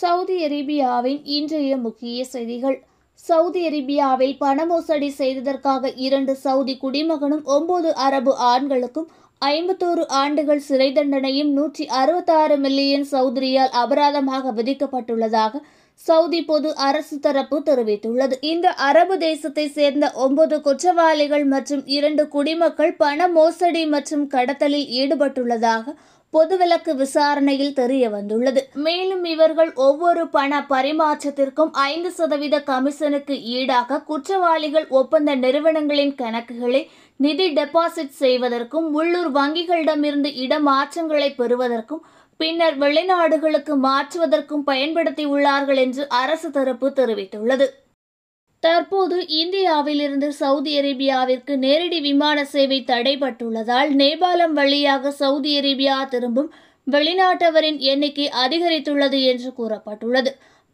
Saudi அரேபியாவின் இன்றைய முக்கிய செய்திகள் சவுதி அரேபியாவில் பண மோசடி செய்ததற்காக இரண்டு சவுதி குடிமகனும் ஒன்பது அரபு ஆண்களுக்கும் ஐம்பத்தோரு ஆண்டுகள் சிறை தண்டனையும் நூற்றி அறுபத்தாறு மில்லியன் சவுதிரியால் அபராதமாக விதிக்கப்பட்டுள்ளதாக சவுதி பொது அரசு தரப்பு தெரிவித்துள்ளது இந்த அரபு தேசத்தை சேர்ந்த ஒன்பது குற்றவாளிகள் மற்றும் இரண்டு குடிமக்கள் பண மோசடி மற்றும் கடத்தலில் ஈடுபட்டுள்ளதாக பொதுவிலக்கு விசாரணையில் தெரிய வந்துள்ளது மேலும் இவர்கள் ஒவ்வொரு பண பரிமாற்றத்திற்கும் ஐந்து சதவீத கமிஷனுக்கு ஈடாக குற்றவாளிகள் ஒப்பந்த நிறுவனங்களின் கணக்குகளை நிதி டெபாசிட் செய்வதற்கும் உள்ளூர் வங்கிகளிடமிருந்து இடமாற்றங்களை பெறுவதற்கும் பின்னர் வெளிநாடுகளுக்கு மாற்றுவதற்கும் பயன்படுத்தியுள்ளார்கள் என்று அரசு தரப்பு தெரிவித்துள்ளது தற்போது இந்தியாவிலிருந்து சவுதி அரேபியாவிற்கு நேரடி விமான சேவை தடைபட்டுள்ளதால் நேபாளம் வழியாக சவுதி அரேபியா திரும்பும் வெளிநாட்டவரின் எண்ணிக்கை அதிகரித்துள்ளது என்று கூறப்பட்டுள்ளது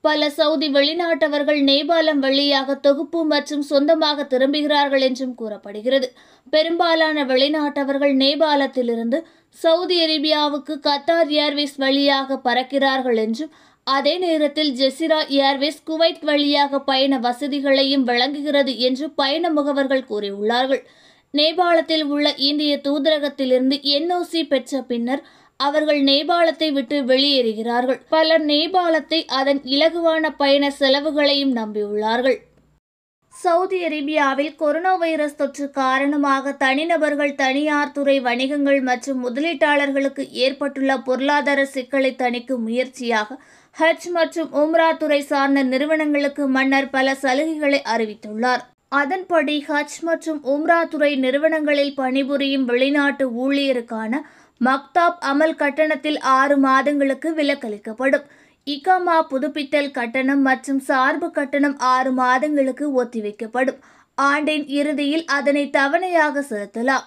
பல சவுதி வெளிநாட்டவர்கள் நேபாளம் வழியாக தொகுப்பு மற்றும் சொந்தமாக திரும்புகிறார்கள் என்றும் கூறப்படுகிறது பெரும்பாலான வெளிநாட்டவர்கள் நேபாளத்திலிருந்து சவுதி அரேபியாவுக்கு கத்தார் ஏர்வேஸ் வழியாக பறக்கிறார்கள் என்றும் அதே நேரத்தில் ஜெசிரா ஏர்வேஸ் குவைத் வழியாக பயண வசதிகளையும் வழங்குகிறது என்று பயண முகவர்கள் கூறியுள்ளார்கள் நேபாளத்தில் உள்ள இந்திய தூதரகத்திலிருந்து என்ஓசி பெற்ற பின்னர் அவர்கள் நேபாளத்தை விட்டு வெளியேறுகிறார்கள் பலர் நேபாளத்தை அதன் இலகுவான பயண செலவுகளையும் நம்பியுள்ளார்கள் சவுதி அரேபியாவில் கொரோனா வைரஸ் தொற்று காரணமாக தனிநபர்கள் தனியார் துறை வணிகங்கள் மற்றும் முதலீட்டாளர்களுக்கு ஏற்பட்டுள்ள பொருளாதார சிக்கலை தணிக்கும் முயற்சியாக ஹஜ் மற்றும் உம்ரா துறை சார்ந்த நிறுவனங்களுக்கு மன்னர் பல சலுகைகளை அறிவித்துள்ளார் அதன்படி ஹஜ் மற்றும் உம்ரா துறை நிறுவனங்களில் பணிபுரியும் வெளிநாட்டு ஊழியருக்கான மக்தாப் அமல் கட்டணத்தில் ஆறு மாதங்களுக்கு விலக்களிக்கப்படும் இகாமா புதுப்பித்தல் கட்டணம் மற்றும் சார்பு கட்டணம் ஆறு மாதங்களுக்கு ஒத்திவைக்கப்படும் ஆண்டின் இறுதியில் அதனை தவணையாக செலுத்தலாம்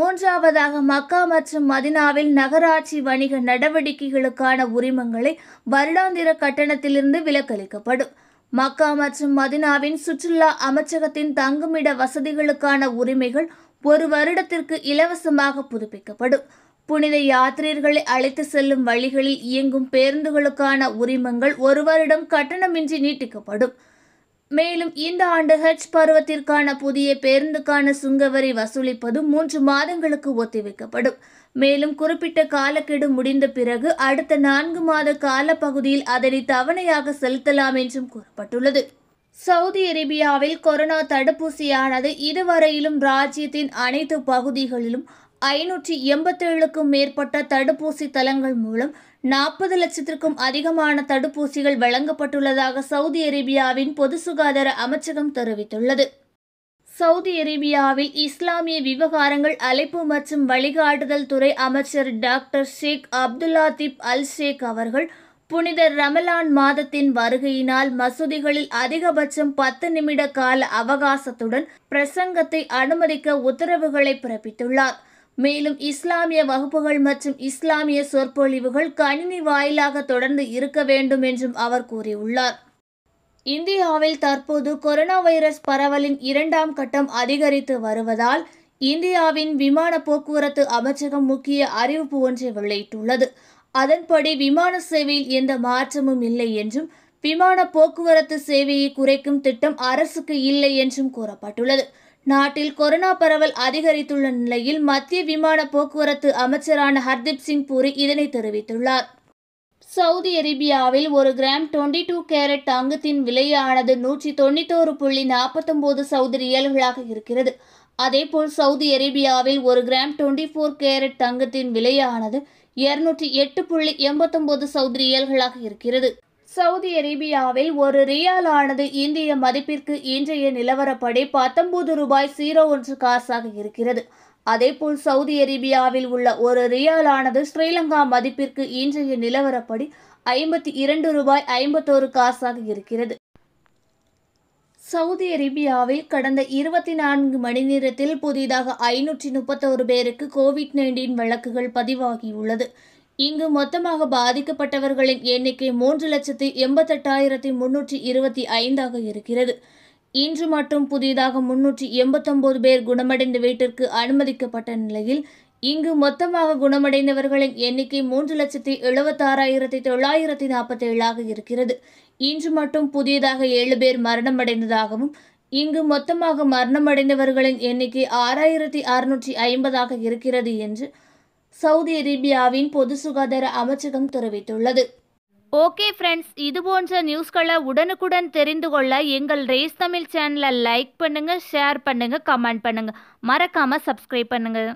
மூன்றாவதாக மக்கா மற்றும் மதினாவில் நகராட்சி வணிக நடவடிக்கைகளுக்கான உரிமங்களை வருடாந்திர கட்டணத்திலிருந்து விலக்களிக்கப்படும் மக்கா மற்றும் மதினாவின் சுற்றுலா அமைச்சகத்தின் தங்குமிட வசதிகளுக்கான உரிமைகள் ஒரு வருடத்திற்கு இலவசமாக புதுப்பிக்கப்படும் புனித யாத்திரியர்களை அழைத்து செல்லும் வழிகளில் இயங்கும் பேருந்துகளுக்கான உரிமங்கள் ஒரு வருடம் கட்டணமின்றி நீட்டிக்கப்படும் மேலும் இந்த ஆண்டு ஹஜ் பருவத்திற்கான புதிய பேருந்துக்கான சுங்கவரி வசூலிப்பது மூன்று மாதங்களுக்கு ஒத்திவைக்கப்படும் மேலும் குறிப்பிட்ட காலக்கெடு முடிந்த பிறகு அடுத்த நான்கு மாத காலப்பகுதியில் அதனை தவணையாக செலுத்தலாம் என்றும் கூறப்பட்டுள்ளது சவுதி அரேபியாவில் கொரோனா தடுப்பூசியானது இதுவரையிலும் ராஜ்யத்தின் அனைத்து பகுதிகளிலும் ஐநூற்றி எண்பத்தேழுக்கும் மேற்பட்ட தடுப்பூசி தலங்கள் மூலம் நாற்பது லட்சத்திற்கும் அதிகமான தடுப்பூசிகள் வழங்கப்பட்டுள்ளதாக சவுதி அரேபியாவின் பொது சுகாதார அமைச்சகம் தெரிவித்துள்ளது சவுதி அரேபியாவில் இஸ்லாமிய விவகாரங்கள் அழைப்பு மற்றும் வழிகாட்டுதல் துறை அமைச்சர் டாக்டர் ஷேக் அப்துல்லா திப் அல் ஷேக் அவர்கள் புனித ரமலான் மாதத்தின் வருகையினால் மசூதிகளில் அதிகபட்சம் பத்து நிமிட கால அவகாசத்துடன் பிரசங்கத்தை அனுமதிக்க உத்தரவுகளை பிறப்பித்துள்ளார் மேலும் இஸ்லாமிய வகுப்புகள் மற்றும் இஸ்லாமிய சொற்பொழிவுகள் கணினி வாயிலாக தொடர்ந்து இருக்க வேண்டும் என்றும் அவர் கூறியுள்ளார் இந்தியாவில் தற்போது கொரோனா வைரஸ் பரவலின் இரண்டாம் கட்டம் அதிகரித்து வருவதால் இந்தியாவின் விமான போக்குவரத்து அமைச்சகம் முக்கிய அறிவிப்பு ஒன்றை வெளியிட்டுள்ளது அதன்படி விமான சேவையில் எந்த மாற்றமும் இல்லை என்றும் விமான போக்குவரத்து சேவையை குறைக்கும் திட்டம் அரசுக்கு இல்லை என்றும் கூறப்பட்டுள்ளது நாட்டில் கொரோனா பரவல் அதிகரித்துள்ள நிலையில் மத்திய விமான போக்குவரத்து அமைச்சரான ஹர்தீப் சிங் பூரி இதனை தெரிவித்துள்ளார் சவுதி அரேபியாவில் ஒரு கிராம் டுவெண்ட்டி டூ கேரட் தங்கத்தின் விலையானது நூற்றி தொண்ணூத்தோரு புள்ளி நாற்பத்தொம்போது சவுதி ரியல்களாக இருக்கிறது அதேபோல் சவுதி அரேபியாவில் ஒரு கிராம் டுவெண்ட்டி ஃபோர் கேரட் தங்கத்தின் விலையானது இருநூற்றி எட்டு புள்ளி எண்பத்தொம்போது சவுதி ரியல்களாக இருக்கிறது சவுதி அரேபியாவில் ஒரு ரியால் ஆனது இந்திய மதிப்பிற்கு இன்றைய நிலவரப்படி பத்தொன்பது ரூபாய் ஜீரோ ஒன்று காசாக இருக்கிறது அதேபோல் சவுதி அரேபியாவில் உள்ள ஒரு ரியால் ஆனது ஸ்ரீலங்கா மதிப்பிற்கு இன்றைய நிலவரப்படி ஐம்பத்தி இரண்டு ரூபாய் ஐம்பத்தோரு காசாக இருக்கிறது சவுதி அரேபியாவில் கடந்த இருபத்தி நான்கு மணி நேரத்தில் புதிதாக ஐநூற்றி முப்பத்தோரு பேருக்கு கோவிட் நைன்டீன் வழக்குகள் பதிவாகியுள்ளது இங்கு மொத்தமாக பாதிக்கப்பட்டவர்களின் எண்ணிக்கை மூன்று லட்சத்தி எண்பத்தெட்டாயிரத்தி முன்னூற்றி இருபத்தி ஐந்தாக இருக்கிறது இன்று மட்டும் புதிதாக முன்னூற்றி எண்பத்தொன்பது பேர் குணமடைந்த வீட்டிற்கு அனுமதிக்கப்பட்ட நிலையில் இங்கு மொத்தமாக குணமடைந்தவர்களின் எண்ணிக்கை மூன்று லட்சத்தி எழுபத்தாறாயிரத்தி தொள்ளாயிரத்தி நாற்பத்தி ஏழாக இருக்கிறது இன்று மட்டும் புதியதாக ஏழு பேர் மரணமடைந்ததாகவும் இங்கு மொத்தமாக மரணமடைந்தவர்களின் எண்ணிக்கை ஆறாயிரத்தி அறுநூற்றி ஐம்பதாக இருக்கிறது என்று சவுதி அரேபியாவின் பொது சுகாதார அமைச்சகம் தெரிவித்துள்ளது ஓகே ஃப்ரெண்ட்ஸ் இது போன்ற நியூஸ்களை உடனுக்குடன் தெரிந்து கொள்ள எங்கள் ரேஸ் தமிழ் சேனலை லைக் பண்ணுங்கள் ஷேர் பண்ணுங்கள் கமெண்ட் பண்ணுங்கள் மறக்காமல் சப்ஸ்கிரைப் பண்ணுங்கள்